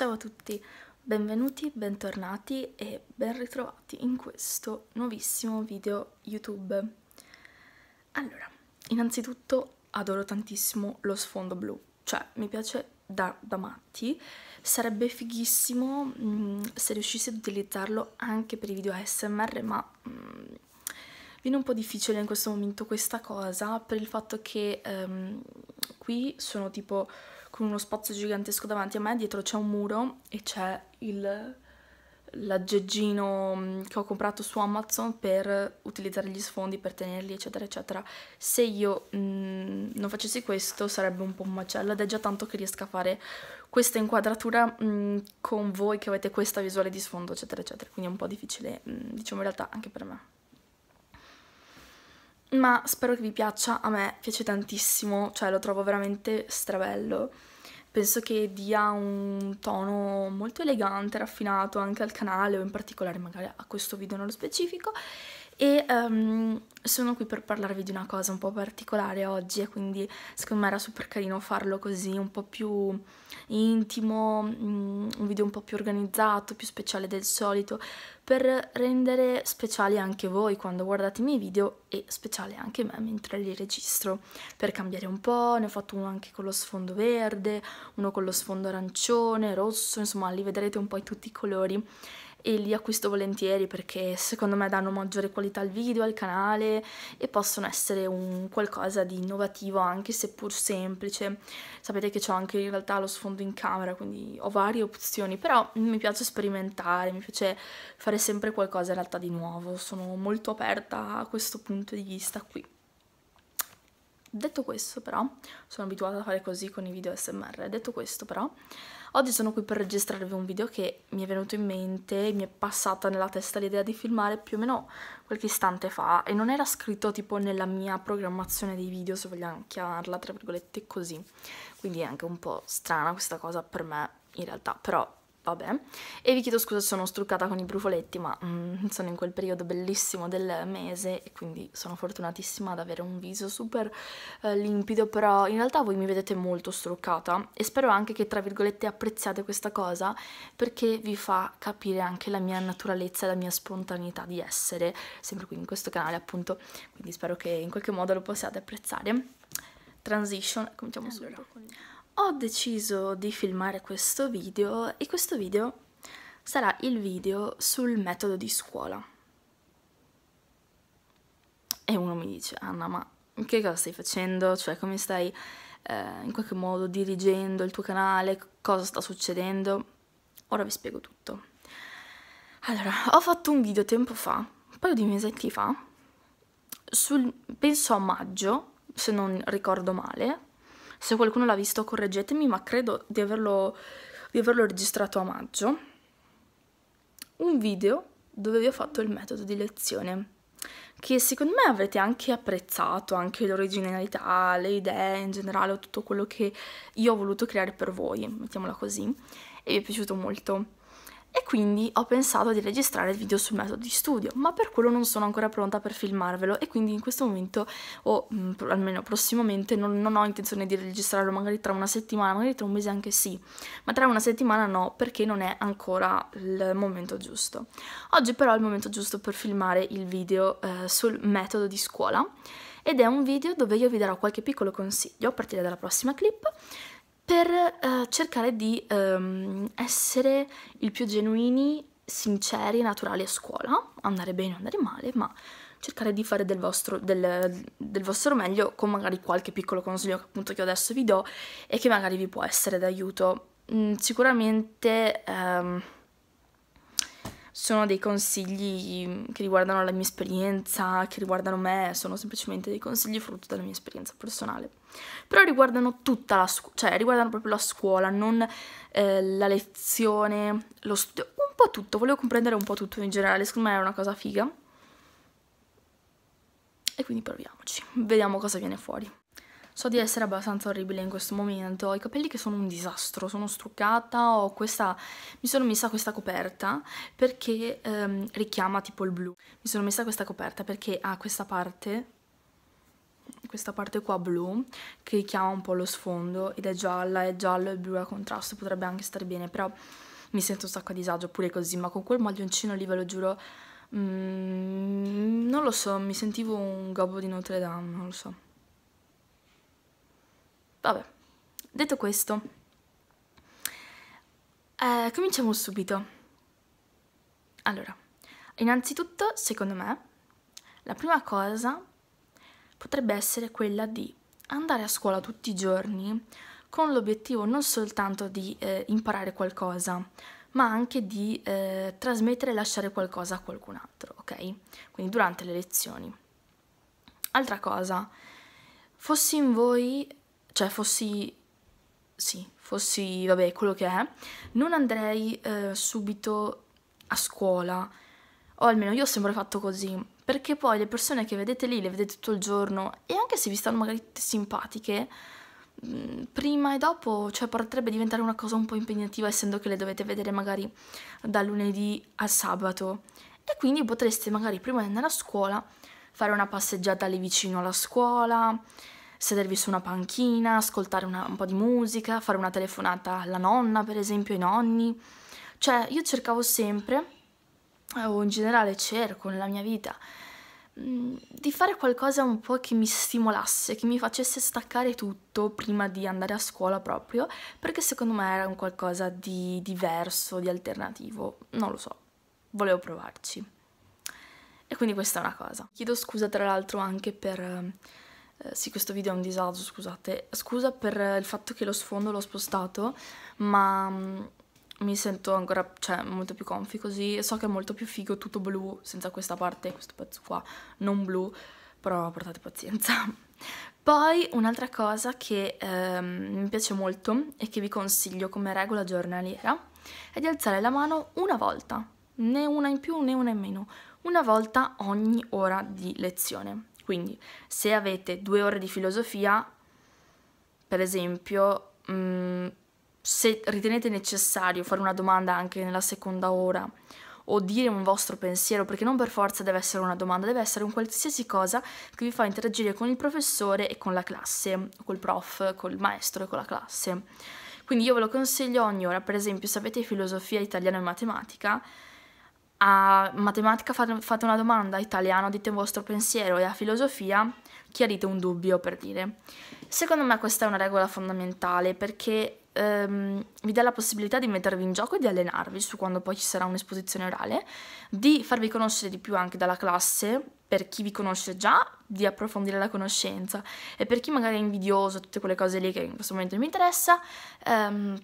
Ciao a tutti, benvenuti, bentornati e ben ritrovati in questo nuovissimo video YouTube. Allora, innanzitutto adoro tantissimo lo sfondo blu, cioè mi piace da, da matti, sarebbe fighissimo mh, mm, se riuscissi ad utilizzarlo anche per i video ASMR, ma mh, mm, Viene un po' difficile in questo momento questa cosa per il fatto che ehm, qui sono tipo con uno spazio gigantesco davanti a me, dietro c'è un muro e c'è il l'aggeggino mm, che ho comprato su Amazon per utilizzare gli sfondi, per tenerli eccetera eccetera se io mh, mm, non facessi questo sarebbe un po' un macello ed è già tanto che riesco a fare questa inquadratura mh, mm, con voi che avete questa visuale di sfondo eccetera eccetera quindi è un po' difficile mh, diciamo in realtà anche per me ma spero che vi piaccia, a me piace tantissimo, cioè lo trovo veramente strabello. Penso che dia un tono molto elegante, raffinato anche al canale o in particolare magari a questo video nello specifico e um, sono qui per parlarvi di una cosa un po' particolare oggi e quindi secondo me era super carino farlo così, un po' più intimo, mm, un video un po' più organizzato, più speciale del solito, per rendere speciali anche voi quando guardate i miei video e speciale anche me mentre li registro, per cambiare un po', ne ho fatto uno anche con lo sfondo verde, uno con lo sfondo arancione, rosso, insomma li vedrete un po' in tutti i colori e li acquisto volentieri perché secondo me danno maggiore qualità al video, al canale e possono essere un qualcosa di innovativo anche seppur semplice. Sapete che ho anche in realtà lo sfondo in camera, quindi ho varie opzioni, però mi piace sperimentare, mi piace fare sempre qualcosa in realtà di nuovo, sono molto aperta a questo punto di vista qui. Detto questo però, sono abituata a fare così con i video SMR, detto questo però, Oggi sono qui per registrarvi un video che mi è venuto in mente, mi è passata nella testa l'idea di filmare più o meno qualche istante fa e non era scritto tipo nella mia programmazione dei video, se vogliamo chiamarla tra virgolette così. Quindi è anche un po' strana questa cosa per me in realtà, però vabbè. E vi chiedo scusa se sono struccata con i brufoletti, ma mm, sono in quel periodo bellissimo del mese e quindi sono fortunatissima ad avere un viso super eh, limpido, però in realtà voi mi vedete molto struccata e spero anche che tra virgolette apprezziate questa cosa perché vi fa capire anche la mia naturalezza e la mia spontaneità di essere, sempre qui in questo canale appunto, quindi spero che in qualche modo lo possiate apprezzare. Transition, cominciamo allora. subito ho deciso di filmare questo video e questo video sarà il video sul metodo di scuola. E uno mi dice, Anna, ma che cosa stai facendo? Cioè, come stai eh, in qualche modo dirigendo il tuo canale? Cosa sta succedendo? Ora vi spiego tutto. Allora, ho fatto un video tempo fa, un paio di mesetti fa, sul, penso a maggio, se non ricordo male, se qualcuno l'ha visto correggetemi, ma credo di averlo, di averlo registrato a maggio, un video dove vi ho fatto il metodo di lezione che secondo me avrete anche apprezzato, anche l'originalità, le idee in generale, tutto quello che io ho voluto creare per voi, mettiamola così, e vi è piaciuto molto e quindi ho pensato di registrare il video sul metodo di studio, ma per quello non sono ancora pronta per filmarvelo e quindi in questo momento o mh, mm, almeno prossimamente non, non, ho intenzione di registrarlo magari tra una settimana, magari tra un mese anche sì, ma tra una settimana no perché non è ancora il momento giusto. Oggi però è il momento giusto per filmare il video eh, sul metodo di scuola ed è un video dove io vi darò qualche piccolo consiglio a partire dalla prossima clip per eh, cercare di ehm, essere il più genuini, sinceri, naturali a scuola, andare bene o andare male, ma cercare di fare del vostro, del, del vostro, meglio con magari qualche piccolo consiglio che appunto che adesso vi do e che magari vi può essere d'aiuto. Mm, sicuramente... Ehm, sono dei consigli mm, che riguardano la mia esperienza, che riguardano me, sono semplicemente dei consigli frutto della mia esperienza personale. Però riguardano tutta la scuola, cioè riguardano proprio la scuola, non eh, la lezione, lo studio, un po' tutto, volevo comprendere un po' tutto in generale, secondo me è una cosa figa. E quindi proviamoci, vediamo cosa viene fuori. So di essere abbastanza orribile in questo momento, ho i capelli che sono un disastro, sono struccata, ho questa, mi sono messa questa coperta perché ehm, richiama tipo il blu. Mi sono messa questa coperta perché ha questa parte questa parte qua blu che richiama un po' lo sfondo ed è gialla, è giallo e blu a contrasto, potrebbe anche stare bene, però mi sento un sacco a disagio pure così, ma con quel maglioncino lì ve lo giuro, mm, non lo so, mi sentivo un gobbo di Notre Dame, non lo so. Vabbè, detto questo, eh, cominciamo subito. Allora, innanzitutto, secondo me, la prima cosa potrebbe essere quella di andare a scuola tutti i giorni con l'obiettivo non soltanto di eh, imparare qualcosa, ma anche di eh, trasmettere e lasciare qualcosa a qualcun altro, ok? Quindi durante le lezioni. Altra cosa, fossi in voi cioè fossi, sì, fossi, vabbè, quello che è, non andrei eh, subito a scuola, o almeno io ho sempre fatto così, perché poi le persone che vedete lì, le vedete tutto il giorno, e anche se vi stanno magari simpatiche, mm, prima e dopo, cioè potrebbe diventare una cosa un po' impegnativa essendo che le dovete vedere magari da lunedì al sabato e quindi potreste magari prima di andare a scuola fare una passeggiata lì vicino alla scuola sedervi su una panchina, ascoltare una, un po' di musica, fare una telefonata alla nonna, per esempio, ai nonni. Cioè, io cercavo sempre, eh, o in generale cerco nella mia vita, mm, di fare qualcosa un po' che mi stimolasse, che mi facesse staccare tutto prima di andare a scuola proprio, perché secondo me era un qualcosa di diverso, di alternativo, non lo so, volevo provarci. E quindi questa è una cosa. Chiedo scusa tra l'altro anche per eh, sì, questo video è un disagio, scusate. Scusa per eh, il fatto che lo sfondo l'ho spostato, ma mm, mi sento ancora, cioè, molto più comfy così. So che è molto più figo tutto blu, senza questa parte, questo pezzo qua, non blu, però portate pazienza. Poi un'altra cosa che ehm, mi piace molto e che vi consiglio come regola giornaliera è di alzare la mano una volta, né una in più né una in meno, una volta ogni ora di lezione. Quindi se avete due ore di filosofia, per esempio, mh, mm, se ritenete necessario fare una domanda anche nella seconda ora o dire un vostro pensiero, perché non per forza deve essere una domanda, deve essere un qualsiasi cosa che vi fa interagire con il professore e con la classe, col prof, col maestro e con la classe. Quindi io ve lo consiglio ogni ora, per esempio se avete filosofia italiana e matematica, a matematica fate una domanda, a italiano dite il vostro pensiero e a filosofia chiarite un dubbio per dire. Secondo me questa è una regola fondamentale perché ehm, vi dà la possibilità di mettervi in gioco e di allenarvi su quando poi ci sarà un'esposizione orale, di farvi conoscere di più anche dalla classe per chi vi conosce già, di approfondire la conoscenza e per chi magari è invidioso, tutte quelle cose lì che in questo momento mi interessa. Ehm,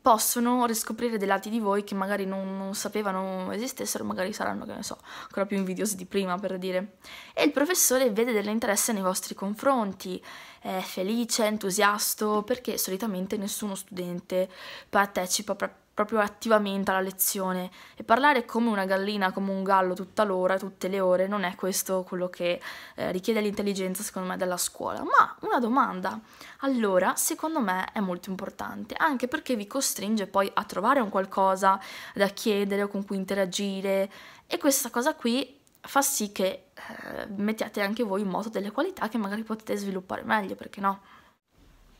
possono riscoprire dei lati di voi che magari non, non, sapevano esistessero, magari saranno, che ne so, ancora più invidiosi di prima, per dire. E il professore vede dell'interesse nei vostri confronti, è felice, entusiasto, perché solitamente nessuno studente partecipa proprio attivamente alla lezione e parlare come una gallina, come un gallo tutta l'ora, tutte le ore, non è questo quello che eh, richiede l'intelligenza secondo me della scuola, ma una domanda. Allora, secondo me è molto importante, anche perché vi costringe poi a trovare un qualcosa da chiedere o con cui interagire e questa cosa qui fa sì che eh, mettiate anche voi in moto delle qualità che magari potete sviluppare meglio, perché no?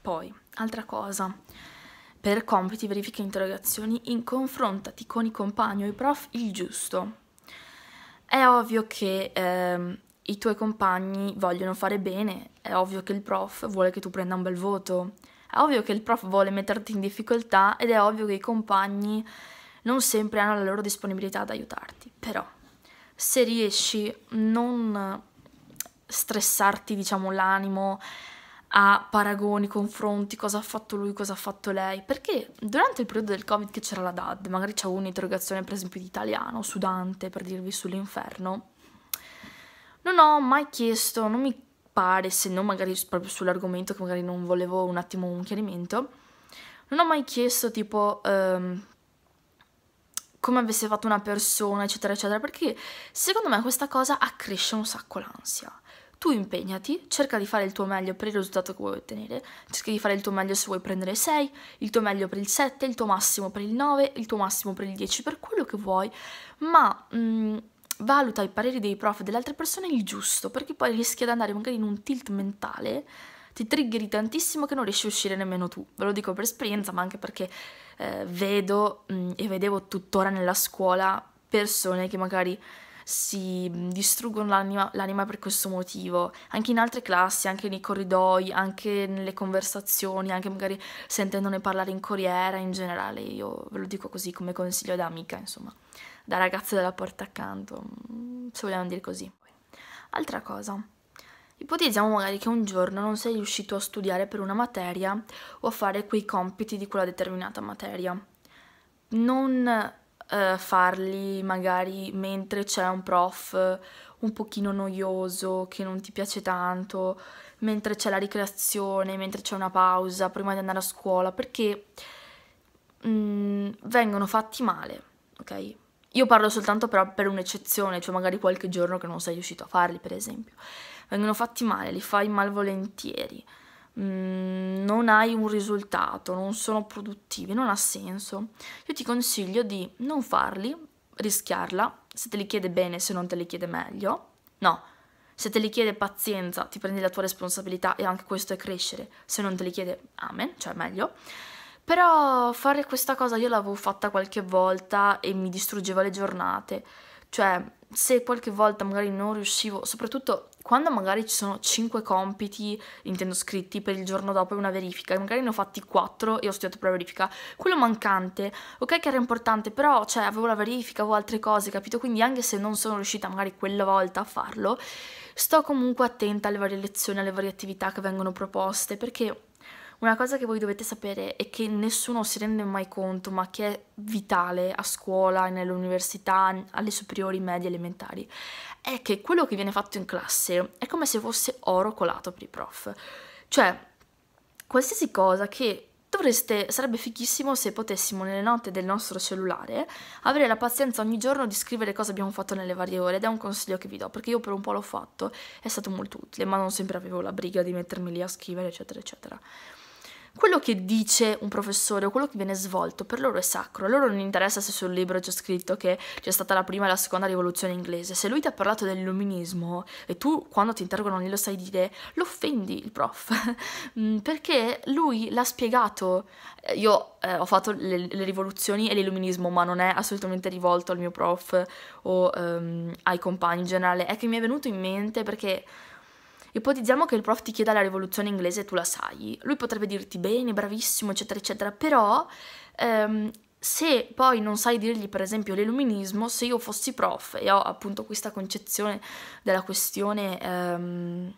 Poi, altra cosa, per compiti, verifiche e interrogazioni, in confrontati con i compagni o i prof il giusto. È ovvio che ehm, i tuoi compagni vogliono fare bene, è ovvio che il prof vuole che tu prenda un bel voto, è ovvio che il prof vuole metterti in difficoltà ed è ovvio che i compagni non sempre hanno la loro disponibilità ad aiutarti. Però, se riesci non stressarti, diciamo, l'animo, a paragoni, confronti, cosa ha fatto lui, cosa ha fatto lei, perché durante il periodo del Covid che c'era la DAD, magari c'è un'interrogazione per esempio di italiano, su Dante, per dirvi sull'inferno, non ho mai chiesto, non mi pare, se non magari proprio sull'argomento che magari non volevo un attimo un chiarimento, non ho mai chiesto tipo... Um, come avesse fatto una persona, eccetera, eccetera, perché secondo me questa cosa accresce un sacco l'ansia tu impegnati, cerca di fare il tuo meglio per il risultato che vuoi ottenere, cerca di fare il tuo meglio se vuoi prendere 6, il tuo meglio per il 7, il tuo massimo per il 9, il tuo massimo per il 10, per quello che vuoi, ma mh, mm, valuta i pareri dei prof e delle altre persone il giusto, perché poi rischi ad andare magari in un tilt mentale, ti triggeri tantissimo che non riesci a uscire nemmeno tu. Ve lo dico per esperienza, ma anche perché eh, vedo mh, mm, e vedevo tuttora nella scuola persone che magari si mm, distruggono l'anima, l'anima per questo motivo, anche in altre classi, anche nei corridoi, anche nelle conversazioni, anche magari sentendone parlare in corriera, in generale, io ve lo dico così come consiglio da amica, insomma, da ragazza della porta accanto, mm, se vogliamo dire così. Altra cosa, Ipotizziamo magari che un giorno non sei riuscito a studiare per una materia o a fare quei compiti di quella determinata materia. Non eh, farli magari mentre c'è un prof eh, un pochino noioso, che non ti piace tanto, mentre c'è la ricreazione, mentre c'è una pausa, prima di andare a scuola, perché mh, mm, vengono fatti male, ok? Io parlo soltanto però per un'eccezione, cioè magari qualche giorno che non sei riuscito a farli, per esempio. Vengono fatti male, li fai malvolentieri. Mm, non hai un risultato, non sono produttivi, non ha senso. Io ti consiglio di non farli, rischiarla, se te li chiede bene, se non te li chiede meglio. No, se te li chiede pazienza, ti prendi la tua responsabilità e anche questo è crescere. Se non te li chiede, amen, cioè meglio. Però fare questa cosa io l'avevo fatta qualche volta e mi distruggeva le giornate. Cioè, se qualche volta magari non riuscivo, soprattutto quando magari ci sono 5 compiti, intendo scritti, per il giorno dopo e una verifica, e magari ne ho fatti 4 e ho studiato per la verifica, quello mancante, ok che era importante, però cioè, avevo la verifica, avevo altre cose, capito? Quindi anche se non sono riuscita magari quella volta a farlo, sto comunque attenta alle varie lezioni, alle varie attività che vengono proposte, perché una cosa che voi dovete sapere e che nessuno si rende mai conto, ma che è vitale a scuola, nell'università, alle superiori, medie, elementari, è che quello che viene fatto in classe è come se fosse oro colato per i prof. Cioè, qualsiasi cosa che dovreste, sarebbe fighissimo se potessimo nelle note del nostro cellulare avere la pazienza ogni giorno di scrivere cosa abbiamo fatto nelle varie ore ed è un consiglio che vi do perché io per un po' l'ho fatto, è stato molto utile ma non sempre avevo la briga di mettermi lì a scrivere eccetera eccetera quello che dice un professore o quello che viene svolto per loro è sacro, a loro non interessa se sul libro c'è scritto che c'è stata la prima e la seconda rivoluzione inglese, se lui ti ha parlato dell'illuminismo e tu quando ti interrogano glielo sai dire, lo offendi il prof, mm, perché lui l'ha spiegato, eh, io eh, ho fatto le, le rivoluzioni e l'illuminismo ma non è assolutamente rivolto al mio prof o um, ai compagni in generale, è che mi è venuto in mente perché Ipotizziamo che il prof ti chieda la rivoluzione inglese e tu la sai. Lui potrebbe dirti bene, bravissimo, eccetera, eccetera, però ehm, se poi non sai dirgli per esempio l'illuminismo, se io fossi prof e ho appunto questa concezione della questione... Ehm,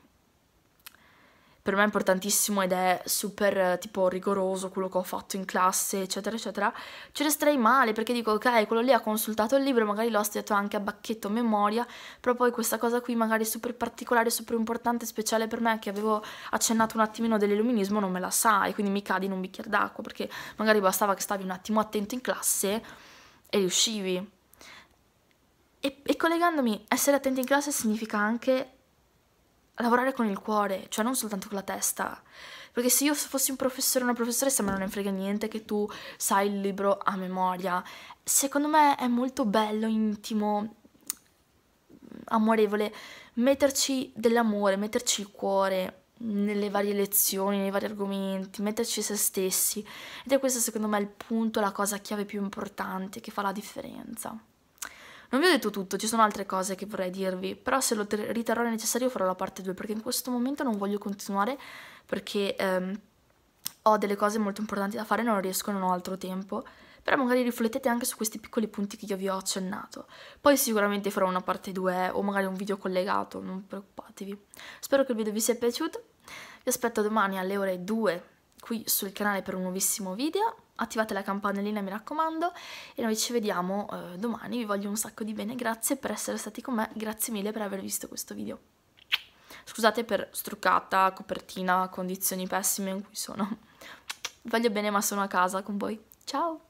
per me è importantissimo ed è super tipo rigoroso quello che ho fatto in classe, eccetera, eccetera, ci resterei male perché dico, ok, quello lì ha consultato il libro, magari l'ho studiato anche a bacchetto a memoria, però poi questa cosa qui magari super particolare, super importante, speciale per me, che avevo accennato un attimino dell'illuminismo, non me la sai, quindi mi cadi in un bicchiere d'acqua, perché magari bastava che stavi un attimo attento in classe e riuscivi. E, e collegandomi, essere attenti in classe significa anche lavorare con il cuore, cioè non soltanto con la testa. Perché se io fossi un professore o una professoressa, ma non ne frega niente che tu sai il libro a memoria. Secondo me è molto bello, intimo, amorevole metterci dell'amore, metterci il cuore nelle varie lezioni, nei vari argomenti, metterci se stessi. Ed è questo secondo me il punto, la cosa chiave più importante che fa la differenza. Non vi ho detto tutto, ci sono altre cose che vorrei dirvi, però se lo riterrò necessario farò la parte 2 perché in questo momento non voglio continuare perché ehm, ho delle cose molto importanti da fare, non riesco, non ho altro tempo. Però magari riflettete anche su questi piccoli punti che io vi ho accennato. Poi sicuramente farò una parte 2 eh, o magari un video collegato, non preoccupatevi. Spero che il video vi sia piaciuto. Vi aspetto domani alle ore 2 qui sul canale per un nuovissimo video, attivate la campanellina mi raccomando e noi ci vediamo eh, domani, vi voglio un sacco di bene, grazie per essere stati con me, grazie mille per aver visto questo video. Scusate per struccata, copertina, condizioni pessime in cui sono. Vi voglio bene ma sono a casa con voi. Ciao!